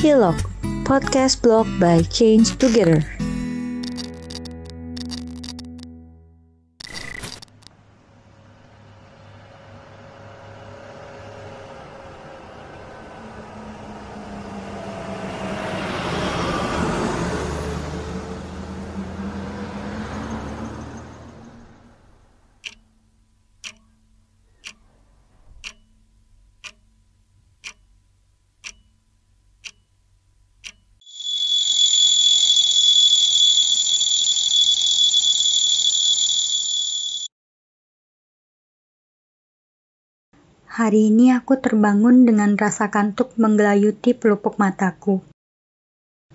Hilok, podcast blog by Change Together. Hari ini aku terbangun dengan rasa kantuk menggelayuti pelupuk mataku.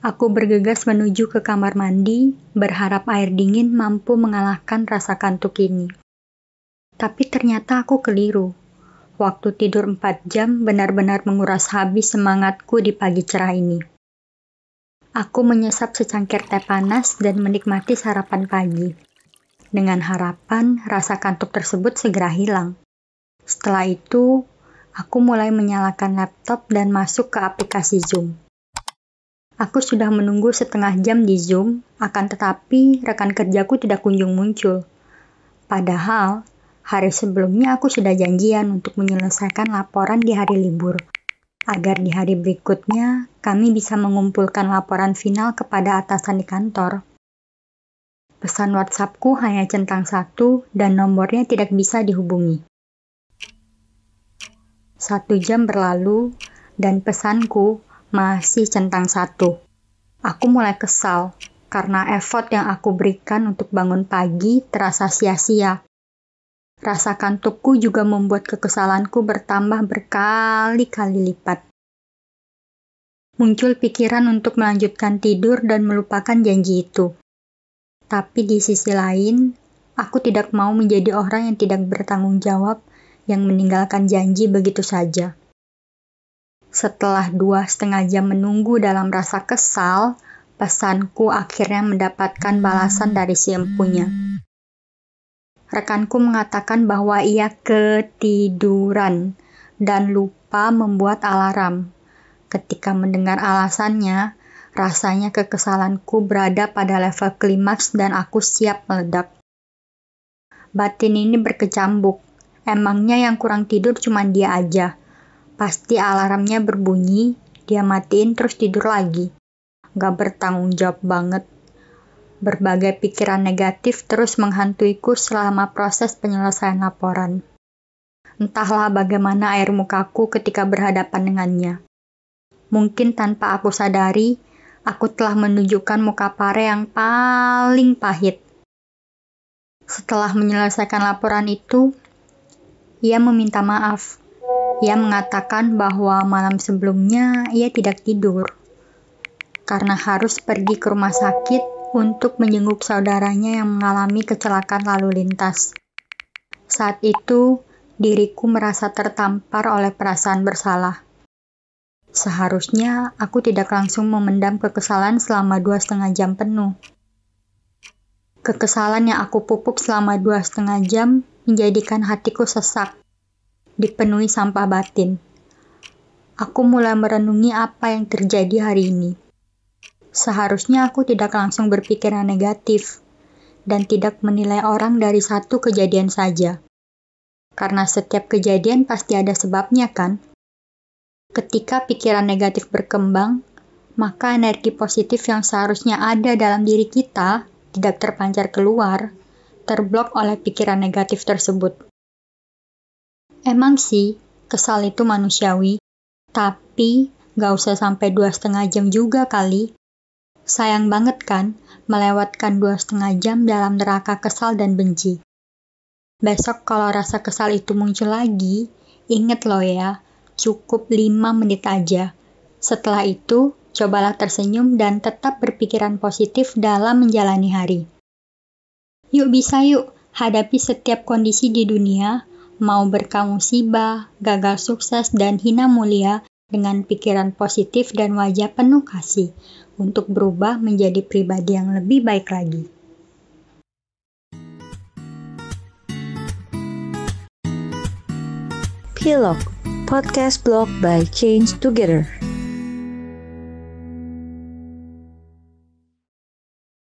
Aku bergegas menuju ke kamar mandi, berharap air dingin mampu mengalahkan rasa kantuk ini. Tapi ternyata aku keliru. Waktu tidur 4 jam benar-benar menguras habis semangatku di pagi cerah ini. Aku menyesap secangkir teh panas dan menikmati sarapan pagi. Dengan harapan, rasa kantuk tersebut segera hilang. Setelah itu, aku mulai menyalakan laptop dan masuk ke aplikasi Zoom. Aku sudah menunggu setengah jam di Zoom, akan tetapi rekan kerjaku tidak kunjung muncul. Padahal, hari sebelumnya aku sudah janjian untuk menyelesaikan laporan di hari libur, agar di hari berikutnya kami bisa mengumpulkan laporan final kepada atasan di kantor. Pesan WhatsAppku hanya centang satu dan nomornya tidak bisa dihubungi. Satu jam berlalu, dan pesanku masih centang satu. Aku mulai kesal karena effort yang aku berikan untuk bangun pagi terasa sia-sia. Rasa kantukku juga membuat kekesalanku bertambah berkali-kali lipat. Muncul pikiran untuk melanjutkan tidur dan melupakan janji itu. Tapi di sisi lain, aku tidak mau menjadi orang yang tidak bertanggung jawab yang meninggalkan janji begitu saja. Setelah dua setengah jam menunggu dalam rasa kesal, pesanku akhirnya mendapatkan balasan dari si empunya. Rekanku mengatakan bahwa ia ketiduran dan lupa membuat alarm. Ketika mendengar alasannya, rasanya kekesalanku berada pada level klimaks dan aku siap meledak batin ini berkecambuk. Emangnya yang kurang tidur cuma dia aja. Pasti alarmnya berbunyi, dia matiin terus tidur lagi. Gak bertanggung jawab banget. Berbagai pikiran negatif terus menghantuiku selama proses penyelesaian laporan. Entahlah bagaimana air mukaku ketika berhadapan dengannya. Mungkin tanpa aku sadari, aku telah menunjukkan muka pare yang paling pahit. Setelah menyelesaikan laporan itu, ia meminta maaf. Ia mengatakan bahwa malam sebelumnya ia tidak tidur karena harus pergi ke rumah sakit untuk menjenguk saudaranya yang mengalami kecelakaan lalu lintas. Saat itu, diriku merasa tertampar oleh perasaan bersalah. Seharusnya aku tidak langsung memendam kekesalan selama dua setengah jam penuh. Kekesalan yang aku pupuk selama dua setengah jam menjadikan hatiku sesak, dipenuhi sampah batin. Aku mulai merenungi apa yang terjadi hari ini. Seharusnya aku tidak langsung berpikiran negatif dan tidak menilai orang dari satu kejadian saja. Karena setiap kejadian pasti ada sebabnya, kan? Ketika pikiran negatif berkembang, maka energi positif yang seharusnya ada dalam diri kita tidak terpancar keluar terblok oleh pikiran negatif tersebut. Emang sih, kesal itu manusiawi, tapi gak usah sampai dua setengah jam juga kali. Sayang banget kan, melewatkan dua setengah jam dalam neraka kesal dan benci. Besok kalau rasa kesal itu muncul lagi, inget lo ya, cukup lima menit aja. Setelah itu, cobalah tersenyum dan tetap berpikiran positif dalam menjalani hari. Yuk bisa yuk, hadapi setiap kondisi di dunia, mau berkamu musibah, gagal sukses, dan hina mulia dengan pikiran positif dan wajah penuh kasih untuk berubah menjadi pribadi yang lebih baik lagi. Pilok podcast blog by Change Together.